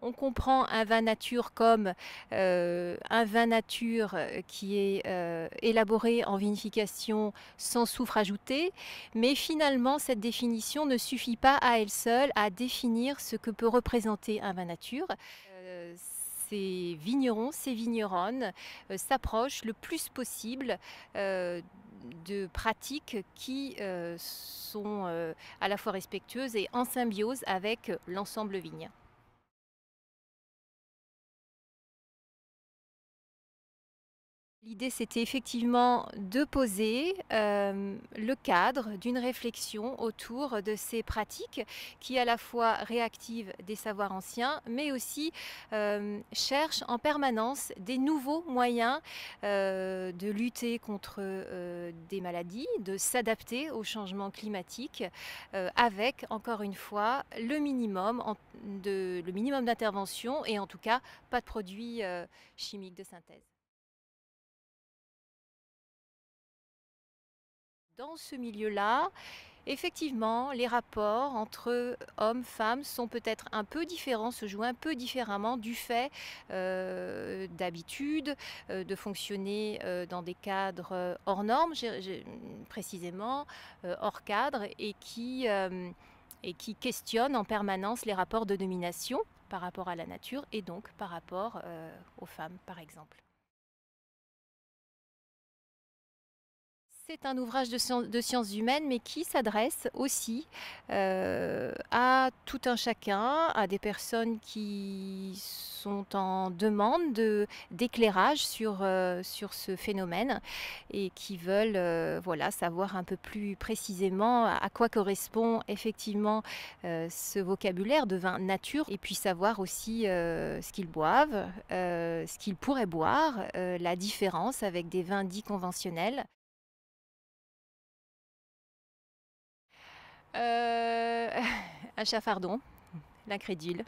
on comprend un vin nature comme euh, un vin nature euh, qui est euh, élaboré en vinification sans soufre ajouté, mais finalement cette définition ne suffit pas à elle seule à définir ce que peut représenter un vin nature. ces vignerons, ces vigneronnes s'approchent le plus possible de pratiques qui sont à la fois respectueuses et en symbiose avec l'ensemble vigne. L'idée, c'était effectivement de poser euh, le cadre d'une réflexion autour de ces pratiques qui à la fois réactivent des savoirs anciens, mais aussi euh, cherchent en permanence des nouveaux moyens euh, de lutter contre des maladies, de s'adapter au changement climatique, avec, encore une fois, le minimum, de, le minimum d'intervention et en tout cas pas de produits chimiques de synthèse. Dans ce milieu-là, effectivement, les rapports entre hommes, femmes sont peut-être un peu différents, se jouent un peu différemment du fait euh, d'habitude, euh, de fonctionner euh, dans des cadres hors normes, précisément hors cadre, et qui, et qui questionnent en permanence les rapports de domination par rapport à la nature et donc par rapport aux femmes, par exemple. C'est un ouvrage de, sciences humaines, mais qui s'adresse aussi euh, à tout un chacun, à des personnes qui sont en demande d'éclairage sur, euh, sur ce phénomène et qui veulent euh, voilà, savoir un peu plus précisément à quoi correspond effectivement ce vocabulaire de vin nature et puis savoir aussi ce qu'ils boivent, ce qu'ils pourraient boire, la différence avec des vins dits conventionnels. Euh, un chafardon, l'incrédule,